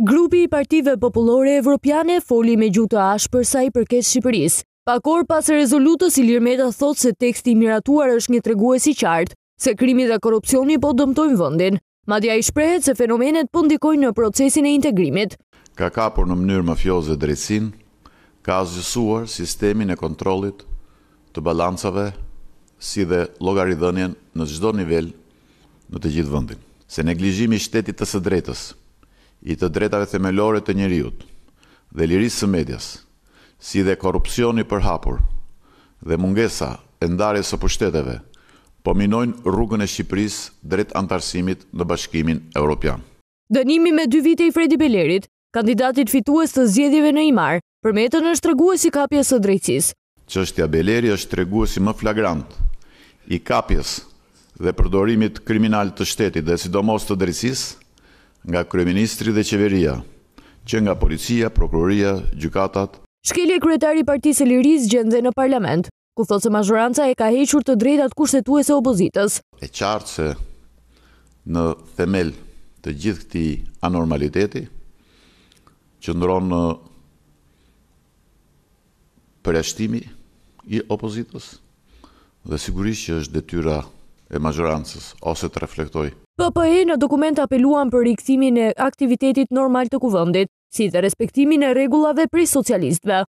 Grupi i partive populore evropiane foli me gjutë ashë për i përket Shqipëris. Pakor pas rezolutës i lirmeta thot se teksti miratuar është një treguesi si qartë, se krimi dhe korupcioni po dëmtojnë vëndin. Madja i shprehet se fenomenet po ndikojnë në procesin e integrimit. Ka kapur në mënyrë mafioze drecin, ka azgjësuar sistemin e kontrolit të balancave si dhe logaridhënjen në gjdo nivel në të gjithë vëndin. Se neglijimi shtetit të së drejtës, i të drejtave themelore të njeriut dhe lirisë së medjas, si dhe korupcioni për hapur dhe mungesa e ndarjes së pushteteve, po minojnë rrugën e Shqipërisë drejt antarësimit në Bashkimin Evropian. Dënimi me dy vite i Fredi Belerit, kandidatit fitues të zgjedhjeve në Imar, përmetën është treguesi i kapjes së drejtësisë. Çështja Beleri është treguesi më flagrant i kapjes dhe përdorimit kriminal të shtetit dhe sidomos të drejtësisë nga kryeministri dhe qeveria, që nga policia, prokuroria, gjykatat. Shkelje kryetari partisë Liris gjendhe në parlament, ku thotë se mazhoranca e ka hequr të drejtat kushtetuese opozitës. E qartë se në themel të gjithë këti anormaliteti, që ndronë në përjashtimi i opozitës, dhe sigurisht që është detyra e majorancës, ose të reflektoj. PPE në dokument apeluan për rikëthimin e aktivitetit normal të kuvëndit, si dhe respektimin e regulave pri socialistve.